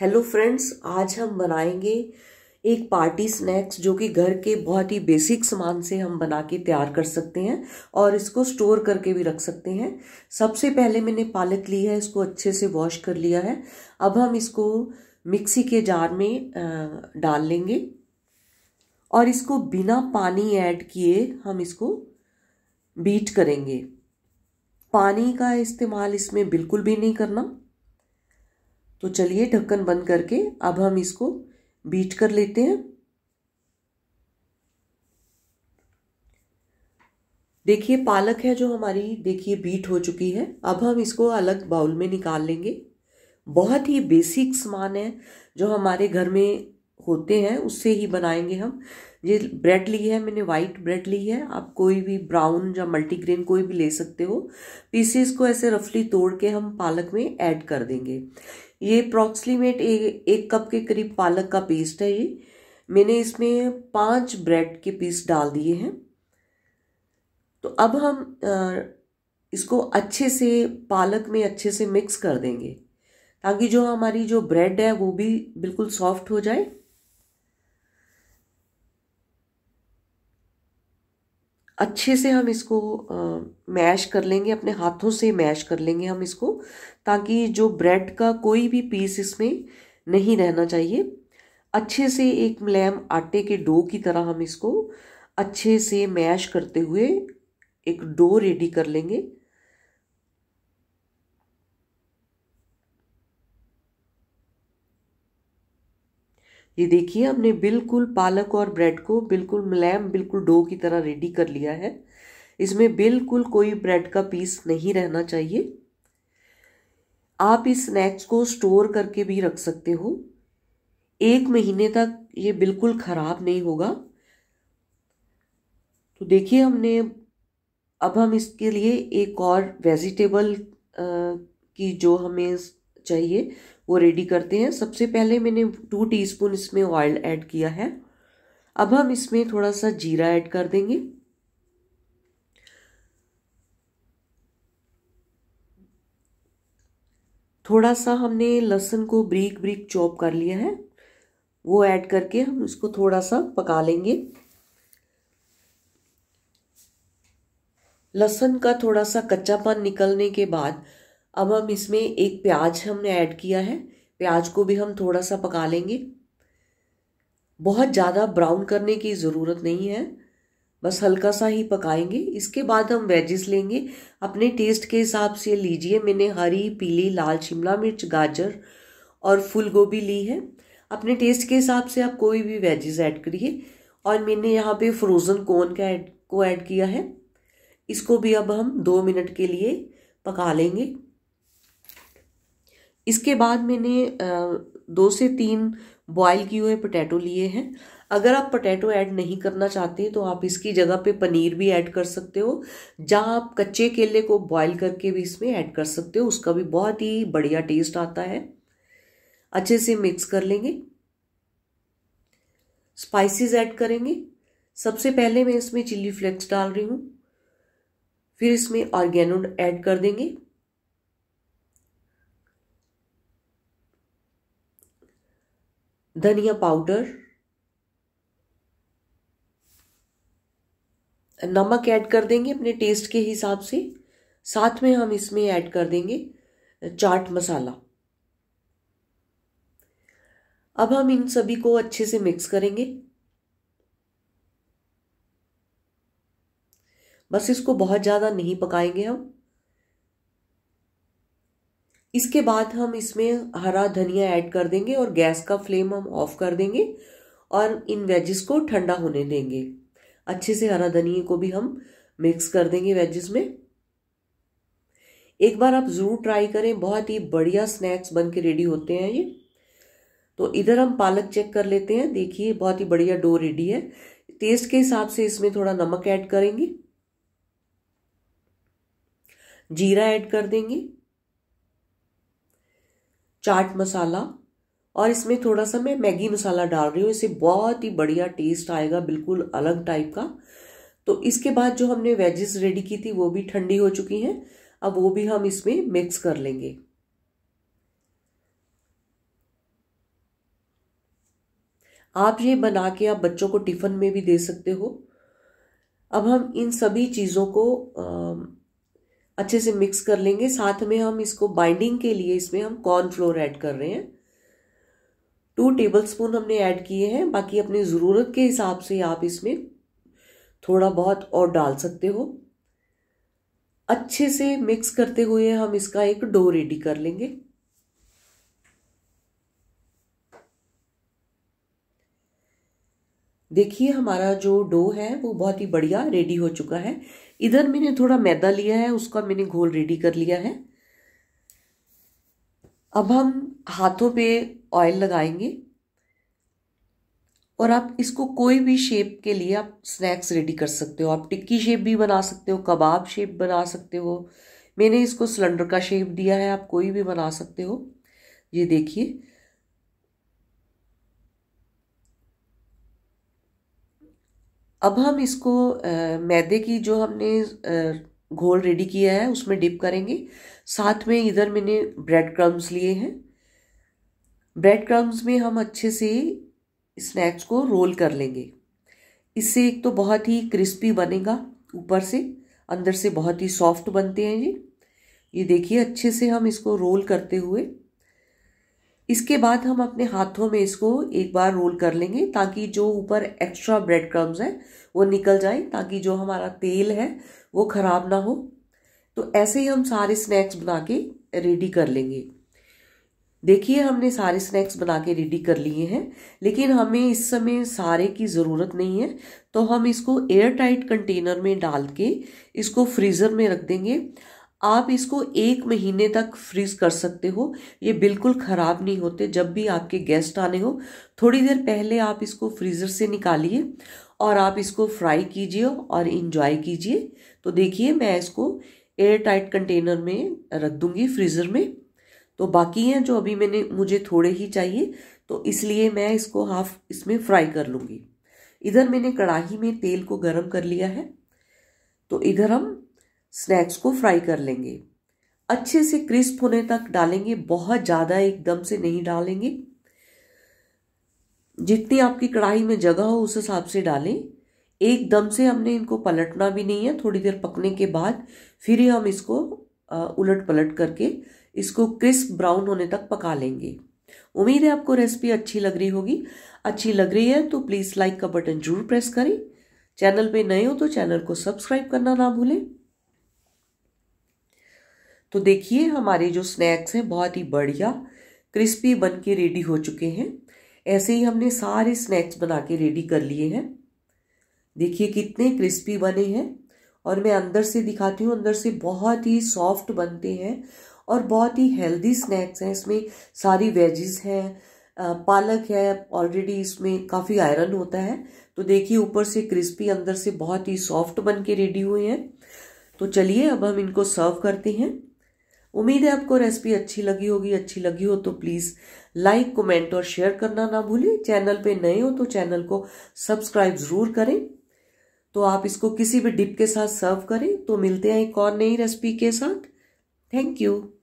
hello friends आज हम बनाएंगे एक पार्टी स्नैक्स जो कि घर के बहुत ही बेसिक सामान से हम बना के तैयार कर सकते हैं और इसको स्टोर करके भी रख सकते हैं सबसे पहले मैंने पालक ली है इसको अच्छे से वॉश कर लिया है अब हम इसको मिक्सी के जार में डाल लेंगे और इसको बिना पानी ऐड किए हम इसको बीट करेंगे पानी का इस्तेमाल इसमें बिल्कुल भी नहीं करना तो चलिए ढक्कन बंद करके अब हम इसको बीट कर लेते हैं देखिए पालक है जो हमारी देखिए बीट हो चुकी है अब हम इसको अलग बाउल में निकाल लेंगे बहुत ही बेसिक सामान है जो हमारे घर में होते हैं उससे ही बनाएंगे हम ये ब्रेड ली है मैंने वाइट ब्रेड ली है आप कोई भी ब्राउन या मल्टीग्रेन कोई भी ले सकते हो पीसेस को ऐसे रफली तोड़ के हम पालक में ऐड कर देंगे ये अप्रॉक्सीमेट एक एक कप के करीब पालक का पेस्ट है ये मैंने इसमें पांच ब्रेड के पीस डाल दिए हैं तो अब हम इसको अच्छे से पालक में अच्छे से मिक्स कर देंगे ताकि जो हमारी जो ब्रेड है वो भी बिल्कुल सॉफ्ट हो जाए अच्छे से हम इसको मैश कर लेंगे अपने हाथों से मैश कर लेंगे हम इसको ताकि जो ब्रेड का कोई भी पीस इसमें नहीं रहना चाहिए अच्छे से एक मुलैम आटे के डो की तरह हम इसको अच्छे से मैश करते हुए एक डो रेडी कर लेंगे ये देखिए हमने बिल्कुल पालक और ब्रेड को बिल्कुल मुलायम बिल्कुल डो की तरह रेडी कर लिया है इसमें बिल्कुल कोई ब्रेड का पीस नहीं रहना चाहिए आप इस स्नैक्स को स्टोर करके भी रख सकते हो एक महीने तक ये बिल्कुल ख़राब नहीं होगा तो देखिए हमने अब हम इसके लिए एक और वेजिटेबल की जो हमें चाहिए वो रेडी करते हैं सबसे पहले मैंने टू टीस्पून इसमें ऑयल ऐड किया है अब हम इसमें थोड़ा सा जीरा ऐड कर देंगे थोड़ा सा हमने लहसुन को ब्रीक ब्रीक चॉप कर लिया है वो ऐड करके हम इसको थोड़ा सा पका लेंगे लहसुन का थोड़ा सा कच्चापन निकलने के बाद अब हम इसमें एक प्याज हमने ऐड किया है प्याज को भी हम थोड़ा सा पका लेंगे बहुत ज़्यादा ब्राउन करने की ज़रूरत नहीं है बस हल्का सा ही पकाएंगे इसके बाद हम वेजेस लेंगे अपने टेस्ट के हिसाब से लीजिए मैंने हरी पीली लाल शिमला मिर्च गाजर और फूल गोभी ली है अपने टेस्ट के हिसाब से आप कोई भी वेजेस ऐड करिए और मैंने यहाँ पे फ्रोज़न कॉर्न का ऐड को ऐड किया है इसको भी अब हम दो मिनट के लिए पका लेंगे इसके बाद मैंने दो से तीन बॉयल किए हुए पोटैटो लिए हैं अगर आप पोटैटो ऐड नहीं करना चाहते तो आप इसकी जगह पे पनीर भी ऐड कर सकते हो जहाँ आप कच्चे केले को बॉयल करके भी इसमें ऐड कर सकते हो उसका भी बहुत ही बढ़िया टेस्ट आता है अच्छे से मिक्स कर लेंगे स्पाइसेस ऐड करेंगे सबसे पहले मैं इसमें चिल्ली फ्लेक्स डाल रही हूँ फिर इसमें ऑर्गेनो ऐड कर देंगे धनिया पाउडर नमक ऐड कर देंगे अपने टेस्ट के हिसाब से साथ में हम इसमें ऐड कर देंगे चाट मसाला अब हम इन सभी को अच्छे से मिक्स करेंगे बस इसको बहुत ज़्यादा नहीं पकाएंगे हम इसके बाद हम इसमें हरा धनिया ऐड कर देंगे और गैस का फ्लेम हम ऑफ कर देंगे और इन वेजेस को ठंडा होने देंगे अच्छे से हरा धनिया को भी हम मिक्स कर देंगे वेजेस में एक बार आप ज़रूर ट्राई करें बहुत ही बढ़िया स्नैक्स बन के रेडी होते हैं ये तो इधर हम पालक चेक कर लेते हैं देखिए बहुत ही बढ़िया डो रेडी है टेस्ट के हिसाब से इसमें थोड़ा नमक ऐड करेंगे जीरा ऐड कर देंगे चाट मसाला और इसमें थोड़ा सा मैं मैगी मसाला डाल रही हूँ इसे बहुत ही बढ़िया टेस्ट आएगा बिल्कुल अलग टाइप का तो इसके बाद जो हमने वेजेस रेडी की थी वो भी ठंडी हो चुकी हैं अब वो भी हम इसमें मिक्स कर लेंगे आप ये बना के आप बच्चों को टिफ़न में भी दे सकते हो अब हम इन सभी चीज़ों को आ, अच्छे से मिक्स कर लेंगे साथ में हम इसको बाइंडिंग के लिए इसमें हम कॉर्न फ्लोर ऐड कर रहे हैं टू टेबल स्पून हमने ऐड किए हैं बाकी अपनी ज़रूरत के हिसाब से आप इसमें थोड़ा बहुत और डाल सकते हो अच्छे से मिक्स करते हुए हम इसका एक डो रेडी कर लेंगे देखिए हमारा जो डो है वो बहुत ही बढ़िया रेडी हो चुका है इधर मैंने थोड़ा मैदा लिया है उसका मैंने घोल रेडी कर लिया है अब हम हाथों पे ऑयल लगाएंगे और आप इसको कोई भी शेप के लिए आप स्नैक्स रेडी कर सकते हो आप टिक्की शेप भी बना सकते हो कबाब शेप बना सकते हो मैंने इसको सिलेंडर का शेप दिया है आप कोई भी बना सकते हो ये देखिए अब हम इसको मैदे की जो हमने घोल रेडी किया है उसमें डिप करेंगे साथ में इधर मैंने ब्रेड क्रम्स लिए हैं ब्रेड क्रम्स में हम अच्छे से स्नैक्स को रोल कर लेंगे इससे एक तो बहुत ही क्रिस्पी बनेगा ऊपर से अंदर से बहुत ही सॉफ्ट बनते हैं ये ये देखिए अच्छे से हम इसको रोल करते हुए इसके बाद हम अपने हाथों में इसको एक बार रोल कर लेंगे ताकि जो ऊपर एक्स्ट्रा ब्रेड क्रम्स हैं वो निकल जाए ताकि जो हमारा तेल है वो ख़राब ना हो तो ऐसे ही हम सारे स्नैक्स बना के रेडी कर लेंगे देखिए हमने सारे स्नैक्स बना के रेडी कर लिए हैं लेकिन हमें इस समय सारे की ज़रूरत नहीं है तो हम इसको एयर टाइट कंटेनर में डाल के इसको फ्रीज़र में रख देंगे आप इसको एक महीने तक फ्रीज कर सकते हो ये बिल्कुल ख़राब नहीं होते जब भी आपके गेस्ट आने हो थोड़ी देर पहले आप इसको फ्रीज़र से निकालिए और आप इसको फ्राई कीजिए और इन्जॉय कीजिए तो देखिए मैं इसको एयर टाइट कंटेनर में रख दूँगी फ्रीज़र में तो बाकी हैं जो अभी मैंने मुझे थोड़े ही चाहिए तो इसलिए मैं इसको हाफ इसमें फ्राई कर लूँगी इधर मैंने कढ़ाही में तेल को गर्म कर लिया है तो इधर हम स्नैक्स को फ्राई कर लेंगे अच्छे से क्रिस्प होने तक डालेंगे बहुत ज़्यादा एकदम से नहीं डालेंगे जितनी आपकी कढ़ाई में जगह हो उस हिसाब से डालें एकदम से हमने इनको पलटना भी नहीं है थोड़ी देर पकने के बाद फिर ही हम इसको उलट पलट करके इसको क्रिस्प ब्राउन होने तक पका लेंगे उम्मीद है आपको रेसिपी अच्छी लग रही होगी अच्छी लग रही है तो प्लीज़ लाइक का बटन जरूर प्रेस करें चैनल पे नए हो तो चैनल को सब्सक्राइब करना ना भूलें तो देखिए हमारे जो स्नैक्स हैं बहुत ही बढ़िया क्रिस्पी बन के रेडी हो चुके हैं ऐसे ही हमने सारे स्नैक्स बना के रेडी कर लिए हैं देखिए कितने क्रिस्पी बने हैं और मैं अंदर से दिखाती हूँ अंदर से बहुत ही सॉफ्ट बनते हैं और बहुत ही हेल्दी स्नैक्स हैं इसमें सारी वेजेस हैं पालक है ऑलरेडी इसमें काफ़ी आयरन होता है तो देखिए ऊपर से क्रिस्पी अंदर से बहुत ही सॉफ्ट बन के रेडी हुए हैं तो चलिए अब हम इनको सर्व करते हैं उम्मीद है आपको रेसिपी अच्छी लगी होगी अच्छी लगी हो तो प्लीज़ लाइक कमेंट और शेयर करना ना भूलें चैनल पे नए हो तो चैनल को सब्सक्राइब ज़रूर करें तो आप इसको किसी भी डिप के साथ सर्व करें तो मिलते हैं एक और नई रेसिपी के साथ थैंक यू